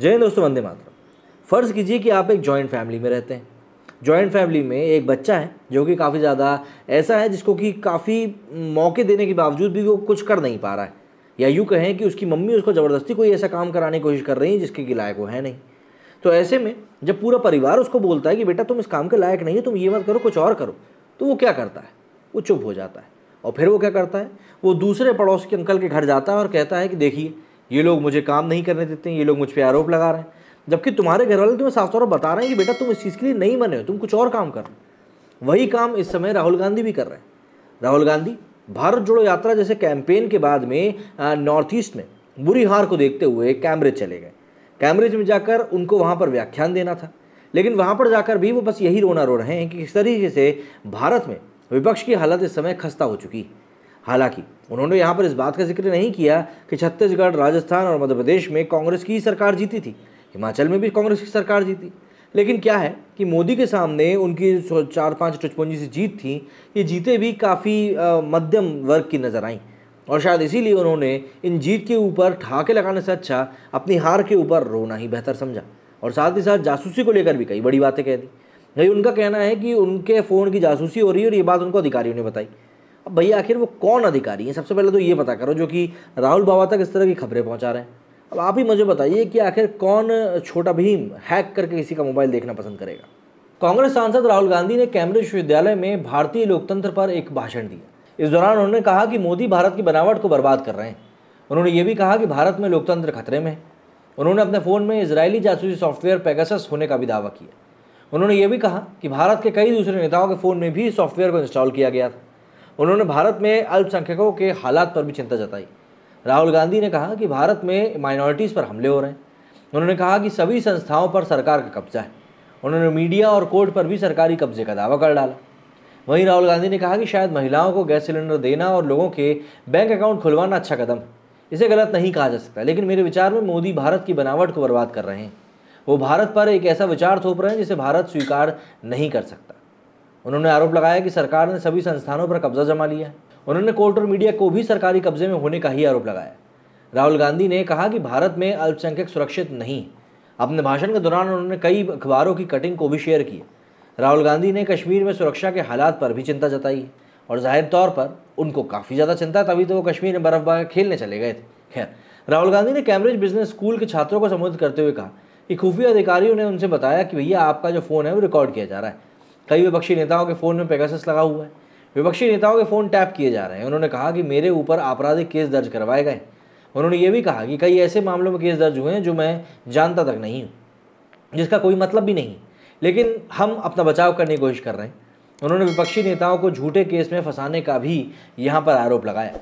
जय दोस्तों वंदे मातरम फ़र्ज़ कीजिए कि आप एक जॉइंट फैमिली में रहते हैं जॉइंट फैमिली में एक बच्चा है जो कि काफ़ी ज़्यादा ऐसा है जिसको कि काफ़ी मौके देने के बावजूद भी वो कुछ कर नहीं पा रहा है या यूँ कहें कि उसकी मम्मी उसको ज़बरदस्ती कोई ऐसा काम कराने की कोशिश कर रही है जिसके कि लायक वो है नहीं तो ऐसे में जब पूरा परिवार उसको बोलता है कि बेटा तुम इस काम के लायक नहीं हो तुम ये मत करो कुछ और करो तो वो क्या करता है वो चुप हो जाता है और फिर वो क्या करता है वो दूसरे पड़ोस के अंकल के घर जाता है और कहता है कि देखिए ये लोग मुझे काम नहीं करने देते हैं ये लोग मुझ पर आरोप लगा रहे हैं जबकि तुम्हारे घर वाले तुम्हें साफ तौर पर बता रहे हैं कि बेटा तुम इस चीज़ के लिए नहीं बने हो तुम कुछ और काम कर रहे वही काम इस समय राहुल गांधी भी कर रहे हैं राहुल गांधी भारत जोड़ो यात्रा जैसे कैंपेन के बाद में नॉर्थ ईस्ट में बुरी हार को देखते हुए कैम्ब्रिज चले गए कैम्ब्रिज में जाकर उनको वहाँ पर व्याख्यान देना था लेकिन वहाँ पर जाकर भी वो बस यही रोना रो रहे हैं कि किस तरीके से भारत में विपक्ष की हालत इस समय खस्ता हो चुकी है हालांकि उन्होंने यहाँ पर इस बात का जिक्र नहीं किया कि छत्तीसगढ़ राजस्थान और मध्य प्रदेश में कांग्रेस की सरकार जीती थी हिमाचल में भी कांग्रेस की सरकार जीती लेकिन क्या है कि मोदी के सामने उनकी चार पाँच टचपुंजी से जीत थी ये जीते भी काफ़ी मध्यम वर्ग की नज़र आई और शायद इसीलिए उन्होंने इन जीत के ऊपर ठाके लगाने से अच्छा अपनी हार के ऊपर रोना ही बेहतर समझा और साथ ही साथ जासूसी को लेकर भी कई बड़ी बातें कह दी भाई उनका कहना है कि उनके फ़ोन की जासूसी हो रही है और ये बात उनको अधिकारियों ने बताई अब भैया आखिर वो कौन अधिकारी हैं सबसे पहले तो ये पता करो जो कि राहुल बाबा तक इस तरह की खबरें पहुंचा रहे हैं अब आप ही मुझे बताइए कि आखिर कौन छोटा भीम हैक करके किसी का मोबाइल देखना पसंद करेगा कांग्रेस सांसद राहुल गांधी ने कैम्ब्रिज विश्वविद्यालय में भारतीय लोकतंत्र पर एक भाषण दिया इस दौरान उन्होंने कहा कि मोदी भारत की बनावट को बर्बाद कर रहे हैं उन्होंने ये भी कहा कि भारत में लोकतंत्र खतरे में है उन्होंने अपने फ़ोन में इसराइली जासूसी सॉफ्टवेयर पैगसस होने का भी दावा किया उन्होंने ये भी कहा कि भारत के कई दूसरे नेताओं के फ़ोन में भी सॉफ्टवेयर को इंस्टॉल किया गया था उन्होंने भारत में अल्पसंख्यकों के हालात पर भी चिंता जताई राहुल गांधी ने कहा कि भारत में माइनॉरिटीज़ पर हमले हो रहे हैं उन्होंने कहा कि सभी संस्थाओं पर सरकार का कब्जा है उन्होंने मीडिया और कोर्ट पर भी सरकारी कब्जे का दावा कर डाला वहीं राहुल गांधी ने कहा कि शायद महिलाओं को गैस सिलेंडर देना और लोगों के बैंक अकाउंट खुलवाना अच्छा कदम है इसे गलत नहीं कहा जा सकता लेकिन मेरे विचार में मोदी भारत की बनावट को बर्बाद कर रहे हैं वो भारत पर एक ऐसा विचार थोप रहे हैं जिसे भारत स्वीकार नहीं कर सकता उन्होंने आरोप लगाया कि सरकार ने सभी संस्थानों पर कब्जा जमा लिया है उन्होंने कोर्ट और मीडिया को भी सरकारी कब्जे में होने का ही आरोप लगाया राहुल गांधी ने कहा कि भारत में अल्पसंख्यक सुरक्षित नहीं अपने भाषण के दौरान उन्होंने कई अखबारों की कटिंग को भी शेयर की राहुल गांधी ने कश्मीर में सुरक्षा के हालात पर भी चिंता जताई और जाहिर तौर पर उनको काफ़ी ज़्यादा चिंता तभी तो वो कश्मीर में बर्फबारी खेलने चले गए थे खैर राहुल गांधी ने कैम्ब्रिज बिजनेस स्कूल के छात्रों को संबोधित करते हुए कहा कि खुफिया अधिकारियों ने उनसे बताया कि भैया आपका जो फ़ोन है वो रिकॉर्ड किया जा रहा है कई विपक्षी नेताओं के फ़ोन में पेगासस लगा हुआ है विपक्षी नेताओं के फ़ोन टैप किए जा रहे हैं उन्होंने कहा कि मेरे ऊपर आपराधिक केस दर्ज करवाए गए उन्होंने ये भी कहा कि कई ऐसे मामलों में केस दर्ज हुए हैं जो मैं जानता तक नहीं हूँ जिसका कोई मतलब भी नहीं लेकिन हम अपना बचाव करने की कोशिश कर रहे हैं उन्होंने विपक्षी नेताओं को झूठे केस में फंसाने का भी यहाँ पर आरोप लगाया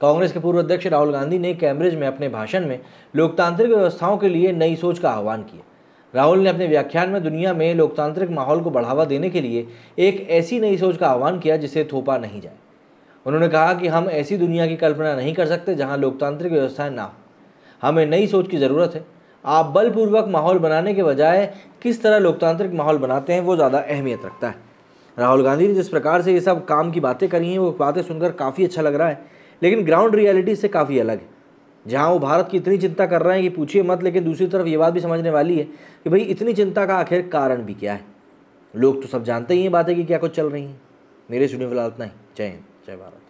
कांग्रेस के पूर्व अध्यक्ष राहुल गांधी ने कैम्ब्रिज में अपने भाषण में लोकतांत्रिक व्यवस्थाओं के लिए नई सोच का आह्वान किया राहुल ने अपने व्याख्यान में दुनिया में लोकतांत्रिक माहौल को बढ़ावा देने के लिए एक ऐसी नई सोच का आह्वान किया जिसे थोपा नहीं जाए उन्होंने कहा कि हम ऐसी दुनिया की कल्पना नहीं कर सकते जहां लोकतांत्रिक व्यवस्थाएं ना हो हमें नई सोच की ज़रूरत है आप बलपूर्वक माहौल बनाने के बजाय किस तरह लोकतांत्रिक माहौल बनाते हैं वो ज़्यादा अहमियत रखता है राहुल गांधी ने जिस प्रकार से ये सब काम की बातें करी हैं वो बातें सुनकर काफ़ी अच्छा लग रहा है लेकिन ग्राउंड रियलिटी से काफ़ी अलग है जहाँ वो भारत की इतनी चिंता कर रहे हैं कि पूछिए मत लेकिन दूसरी तरफ ये बात भी समझने वाली है कि भाई इतनी चिंता का आखिर कारण भी क्या है लोग तो सब जानते ही हैं बातें कि क्या कुछ चल रही हैं मेरे स्टूडियो फिलहाल इतना ही जय हिंद जय भारत